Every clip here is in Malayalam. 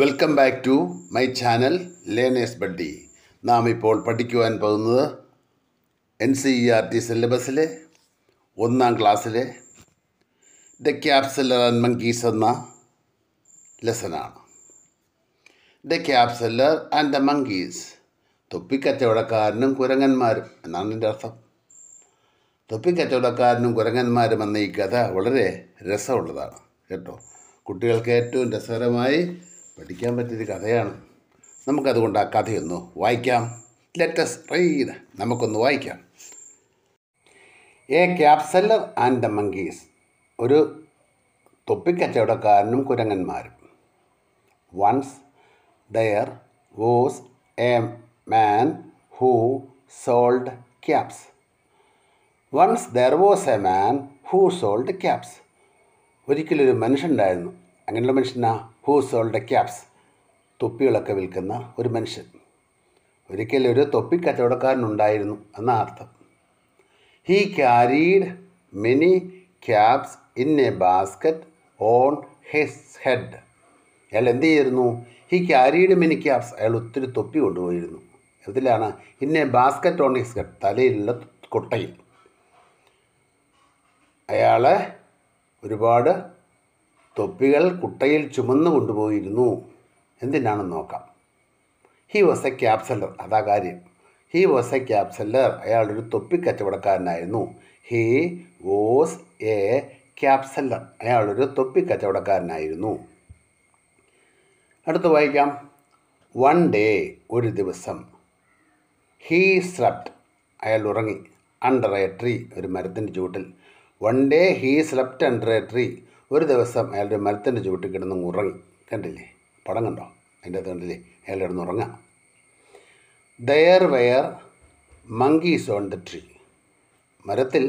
Welcome back to my channel learners buddy നാം ഇപ്പോൾ പഠിക്കുവാൻ പോകുന്നത് N C E R T സിലബസിലെ ഒന്നാം ക്ലാസ്സിലെ ദ ക്യാപ്സല ആൻഡ് മങ്കീസ് എന്ന ലെസനാണ് the cap seller and the monkeys തൊപ്പിക്കച്ചവടക്കാരനും കുരങ്ങന്മാരും എന്നാണ് എൻ്റെ അർത്ഥം തൊപ്പിക്കച്ചവടക്കാരനും കുരങ്ങന്മാരും എന്ന ഈ കഥ വളരെ രസമുള്ളതാണ് കേട്ടോ കുട്ടികൾക്ക് ഏറ്റവും രസകരമായി പഠിക്കാൻ പറ്റിയൊരു കഥയാണ് നമുക്കതുകൊണ്ട് ആ കഥയൊന്ന് വായിക്കാം ലെറ്റസ് റീഡ് നമുക്കൊന്ന് വായിക്കാം a cap seller and the monkeys ഒരു തൊപ്പിക്കച്ചവടക്കാരനും കുരങ്ങന്മാരും once there was a man who sold caps once there was a man who sold caps ഒരിക്കലൊരു ഉണ്ടായിരുന്നു അങ്ങനെയുള്ള മനുഷ്യനാ ഹൂ സോൾഡ് ക്യാപ്സ് തൊപ്പികളൊക്കെ വിൽക്കുന്ന ഒരു മനുഷ്യൻ ഒരിക്കലൊരു തൊപ്പി കച്ചവടക്കാരനുണ്ടായിരുന്നു എന്ന അർത്ഥം he carried many caps in a basket on his head അയാൾ എന്ത് ചെയ്യുന്നു ഹീ ക്യാരീഡ് മെനി ക്യാപ്സ് അയാൾ ഒത്തിരി തൊപ്പി കൊണ്ടുപോയിരുന്നു അതിലാണ് in a basket on his head തലയിലുള്ള കൊട്ടയിൽ അയാളെ ഒരുപാട് തൊപ്പികൾ കുട്ടയിൽ ചുമന്നു കൊണ്ടുപോയിരുന്നു എന്തിനാണെന്ന് നോക്കാം he was a cap seller അതാ കാര്യം he was a cap seller അയാളൊരു തൊപ്പി കച്ചവടക്കാരനായിരുന്നു he was a cap seller അയാളൊരു തൊപ്പി കച്ചവടക്കാരനായിരുന്നു അടുത്ത് വായിക്കാം വൺ ഡേ ഒരു ദിവസം ഹീ സ്ലപ്റ്റ് അയാൾ ഉറങ്ങി അണ്ടർ എ ട്രീ ഒരു മരത്തിൻ്റെ ചുവട്ടിൽ one day he slept under a tree ഒരു ദിവസം അയാളുടെ മരത്തിൻ്റെ ചുവട്ടിൽ കിടന്ന് ഉറങ്ങി കണ്ടില്ലേ പടം കണ്ടോ അതിൻ്റെ അത് കണ്ടില്ലേ അയാൾ കിടന്ന് ഉറങ്ങാം there were monkeys on the tree മരത്തിൽ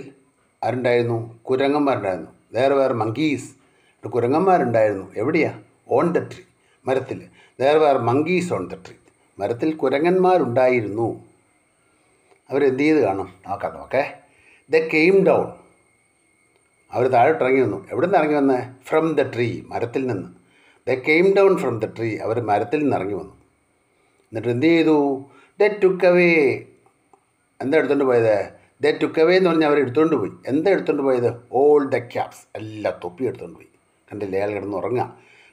ആരുണ്ടായിരുന്നു കുരങ്ങന്മാരുണ്ടായിരുന്നു ദയർ വെയർ മങ്കീസ് കുരങ്ങന്മാരുണ്ടായിരുന്നു എവിടെയാ ഓൺ ദ ട്രീ മരത്തിൽ there were monkeys on the tree മരത്തിൽ കുരങ്ങന്മാരുണ്ടായിരുന്നു അവരെന്ത് ചെയ്ത് കാണും നോക്കാം നോക്കേ ദ കെയിം ഡൗൺ അവർ താഴോട്ട് ഇറങ്ങി വന്നു എവിടെ നിന്ന് ഇറങ്ങി വന്നേ ഫ്രം ദ ട്രീ മരത്തിൽ നിന്ന് the came down from the tree അവർ മരത്തിൽ നിന്ന് ഇറങ്ങി വന്നു എന്നിട്ട് എന്ത് ചെയ്തു ദ അവേ എന്താ എടുത്തുകൊണ്ട് പോയത് ദ അവേ എന്ന് പറഞ്ഞാൽ അവർ എടുത്തുകൊണ്ട് പോയി എന്താ എടുത്തുകൊണ്ട് പോയത് ഓൾ ദ ക്യാപ്സ് എല്ലാ തൊപ്പി എടുത്തുകൊണ്ട് പോയി കണ്ടില്ലേ അയാൾ കിടന്ന് ഉറങ്ങാം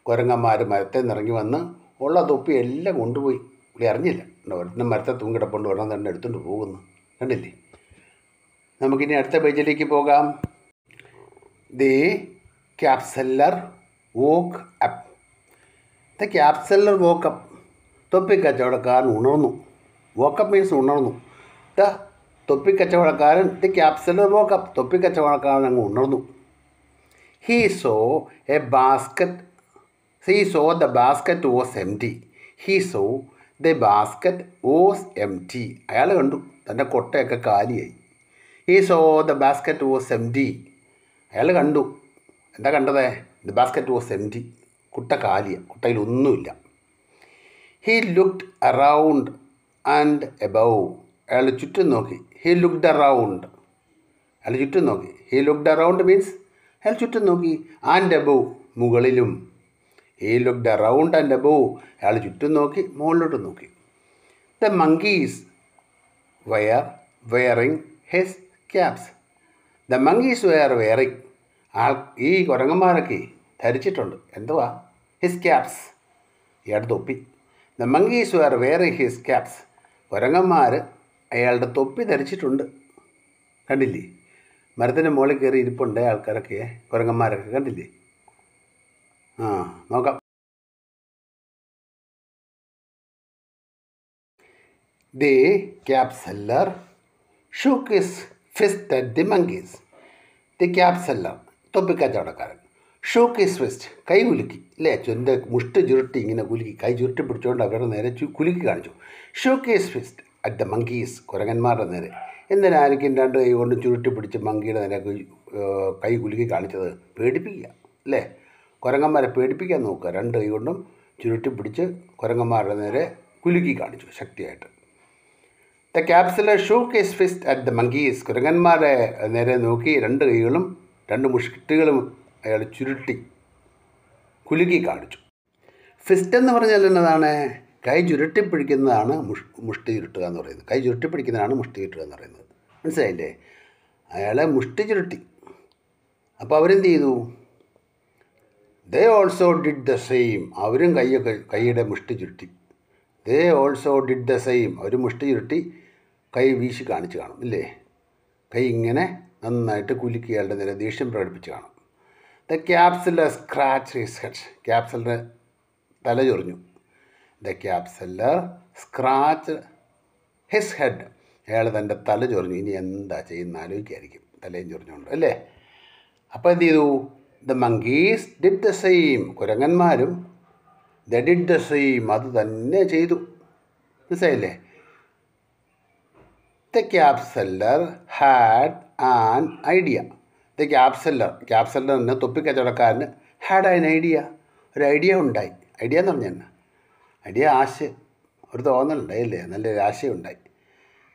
കുരങ്ങന്മാർ മരത്തിൽ നിന്ന് ഇറങ്ങി വന്ന് ഉള്ള തൊപ്പി എല്ലാം കൊണ്ടുപോയി പുള്ളി അറിഞ്ഞില്ല ഒരെണ്ണം മരത്തെ തൂങ്ങിടപ്പുണ്ട് ഒരെണ്ണം തന്നെ എടുത്തുകൊണ്ട് പോകുന്നു കണ്ടില്ലേ നമുക്കിനി അടുത്ത പേജിലേക്ക് പോകാം they capsular woke up. The capsular woke up. തൊപ്പി കച്ചവടക്കാരൻ ഉണർന്നു വോക്കപ്പ് മീൻസ് ഉണർന്നു ദ തൊപ്പി കച്ചവടക്കാരൻ ദി ക്യാപ്സലർ വോക്കപ്പ് തൊപ്പി കച്ചവടക്കാരൻ അങ്ങ് ഉണർന്നു he saw a basket he saw the basket was empty he saw the basket was empty അയാൾ കണ്ടു തൻ്റെ കൊട്ടയൊക്കെ കാലിയായി he saw the basket was empty അയാൾ കണ്ടു എന്താ കണ്ടത് the basket was empty കുട്ട കാലിയ ഒന്നുമില്ല he looked around and above അയാൾ ചുറ്റും നോക്കി ഹീ ലുക്ഡ് അറൗണ്ട് അയാൾ ചുറ്റും നോക്കി ഹീ ലുക്ഡ് അറൗണ്ട് മീൻസ് അയാൾ ചുറ്റും നോക്കി ആൻഡ് എബവ് മുകളിലും he looked around and above അയാൾ ചുറ്റും നോക്കി മുകളിലോട്ട് നോക്കി the monkeys were wearing his caps the monkeys were wearing ആൾ ഈ കുരങ്ങന്മാരൊക്കെ ധരിച്ചിട്ടുണ്ട് എന്തുവാ ഹിസ് ക്യാപ്സ് ഇയാളുടെ തൊപ്പി the monkeys were wearing his caps കുരങ്ങന്മാർ അയാളുടെ തൊപ്പി ധരിച്ചിട്ടുണ്ട് കണ്ടില്ലേ മരത്തിൻ്റെ മുകളിൽ കയറി ഇരിപ്പുണ്ട് ആൾക്കാരൊക്കെ കുരങ്ങന്മാരൊക്കെ കണ്ടില്ലേ ആ നോക്കാം ദേ ക്യാപ്സ് എല്ലാർ shook his fist at the monkeys the ക്യാപ്സെല്ലാം തൊപ്പിക്കച്ചവടക്കാരൻ ഷൂ കീസ് ഫിസ്റ്റ് കൈ കുലുക്കി അല്ലേ ചുൻ്റെ മുഷ്ട് ചുരുട്ടി ഇങ്ങനെ കുലുക്കി കൈ ചുരുട്ടി പിടിച്ചുകൊണ്ട് അവരുടെ നേരെ കുലുക്കി കാണിച്ചു shook his fist at the monkeys കുരങ്ങന്മാരുടെ നേരെ എന്തിനായിരിക്കും രണ്ട് കൈ കൊണ്ട് ചുരുട്ടി പിടിച്ച് മങ്കിയുടെ നേരെ കൈ കുലുക്കി കാണിച്ചത് പേടിപ്പിക്കുക അല്ലേ കുരങ്ങന്മാരെ പേടിപ്പിക്കാൻ നോക്കുക രണ്ട് കൈ കൊണ്ടും ചുരുട്ടി പിടിച്ച് കുരങ്ങന്മാരുടെ നേരെ കുലുക്കി കാണിച്ചു ശക്തിയായിട്ട് the cap seller shook his fist at the monkeys കുരങ്ങന്മാരെ നേരെ നോക്കി രണ്ട് കൈകളും രണ്ട് മുഷ്കിട്ടുകളും അയാൾ ചുരുട്ടി കുലുക്കി കാണിച്ചു ഫിസ്റ്റ് എന്ന് പറഞ്ഞാൽ എന്നതാണ് കൈ ചുരുട്ടിപ്പിടിക്കുന്നതാണ് മുഷ് മുഷ്ടി ചുരുട്ടുക എന്ന് പറയുന്നത് കൈ ചുരുട്ടിപ്പിടിക്കുന്നതാണ് മുഷ്ടി ചുരുട്ടുക എന്ന് പറയുന്നത് മനസ്സിലായില്ലേ അയാളെ മുഷ്ടി ചുരുട്ടി അപ്പോൾ അവരെന്ത് ചെയ്തു they also did the same അവരും കൈയൊക്കെ കൈയുടെ മുഷ്ടി ചുരുട്ടി they also did the same അവർ മുഷ്ടി ചുരുട്ടി കൈ വീശി കാണിച്ച് കാണും ഇല്ലേ കൈ ഇങ്ങനെ നന്നായിട്ട് കുലുക്കി അയാളുടെ നേരെ ദേഷ്യം പ്രകടിപ്പിച്ച് കാണും the cap seller scratch his head ക്യാപ്സലിൻ്റെ തല ചൊറിഞ്ഞു the cap seller scratch his head അയാൾ തൻ്റെ തല ചൊറിഞ്ഞു ഇനി എന്താ ചെയ്യുന്ന ആലോചിക്കായിരിക്കും തലയും ചൊറിഞ്ഞുകൊണ്ട് അല്ലേ അപ്പോൾ എന്ത് ചെയ്തു the monkeys did the same കുരങ്ങന്മാരും ദ ഡിഡ് ദ സെയിം അത് തന്നെ ചെയ്തു മനസ്സിലായില്ലേ the cap seller had an idea the cap seller cap seller എന്ന തൊപ്പി ഹാഡ് ആൻ ഐഡിയ ഒരു ഐഡിയ ഉണ്ടായി ഐഡിയ എന്ന് പറഞ്ഞാൽ ഐഡിയ ആശയം ഒരു തോന്നലുണ്ടായില്ലേ നല്ലൊരു ആശയം ഉണ്ടായി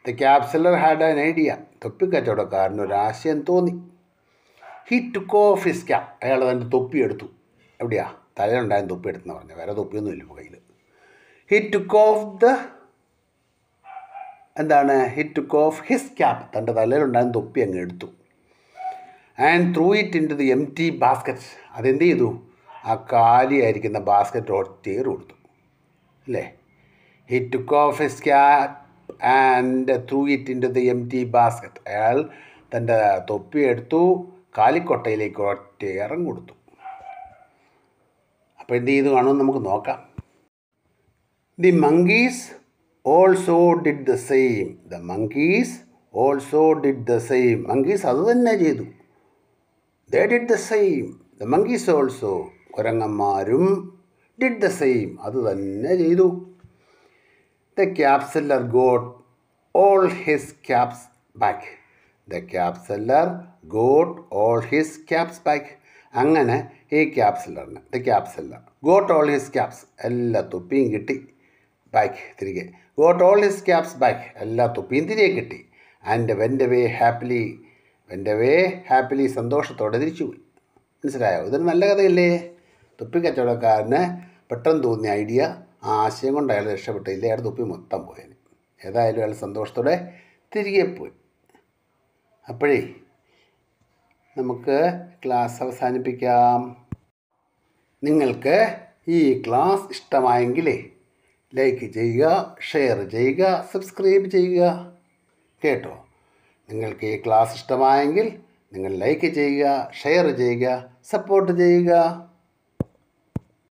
the cap seller had an idea തൊപ്പിക്കച്ചവടക്കാരന് ഒരു ആശയം തോന്നി he took off his cap അയാൾ തൻ്റെ തൊപ്പി എടുത്തു എവിടെയാ തലയിലുണ്ടായ തൊപ്പി എടുത്തെന്ന് പറഞ്ഞു വേറെ തൊപ്പിയൊന്നുമില്ല ഇപ്പോൾ കയ്യിൽ ഹി ടുക്ക് ഓഫ് ദ എന്താണ് hit to off his cap തൻ്റെ തലയിലുണ്ടായിരുന്ന തൊപ്പി അങ്ങ് എടുത്തു and threw it into the empty basket അതെന്ത് ചെയ്തു ആ കാലിയായിരിക്കുന്ന ബാസ്ക്കറ്റ് ഒറ്റേർ കൊടുത്തു അല്ലേ he took off his cap and threw it into the empty basket അയാൾ തൻ്റെ തൊപ്പി എടുത്തു കാലിക്കൊട്ടയിലേക്ക് ഒറ്റയേറം കൊടുത്തു അപ്പോൾ എന്ത് ചെയ്തു കാണുമെന്ന് നമുക്ക് നോക്കാം the monkeys also did the same the monkeys also did the same monkeys അത് തന്നെ ചെയ്തു the did the same the monkeys also കുരങ്ങന്മാരും ഡിഡ് ദ സെയിം അത് തന്നെ ചെയ്തു the cap seller got all his caps back the cap seller got all his caps back അങ്ങനെ ഈ ക്യാബ് സെല്ലറിന് the cap seller got all his caps എല്ലാ തൊപ്പിയും കിട്ടി ബൈക്ക് തിരികെ got all his cabs bike എല്ലാ തുപ്പിയും തിരികെ കിട്ടി and went way happily went way happily സന്തോഷത്തോടെ തിരിച്ചുപോയി മനസ്സിലായോ ഇതൊരു നല്ല കഥയല്ലേ തുപ്പി കച്ചവടക്കാരന് പെട്ടെന്ന് തോന്നിയ ഐഡിയ ആ ആശയം കൊണ്ട് അയാൾ രക്ഷപ്പെട്ടില്ല അയാൾ തുപ്പി മൊത്തം പോയതിന് ഏതായാലും അയാൾ സന്തോഷത്തോടെ തിരികെ പോയി അപ്പോഴേ നമുക്ക് ക്ലാസ് അവസാനിപ്പിക്കാം നിങ്ങൾക്ക് ഈ ക്ലാസ് ഇഷ്ടമായെങ്കിലേ ലൈക്ക് ചെയ്യുക ഷെയർ ചെയ്യുക സബ്സ്ക്രൈബ് ചെയ്യുക കേട്ടോ നിങ്ങൾക്ക് ഈ ക്ലാസ് ഇഷ്ടമായെങ്കിൽ നിങ്ങൾ ലൈക്ക് ചെയ്യുക ഷെയർ ചെയ്യുക സപ്പോർട്ട് ചെയ്യുക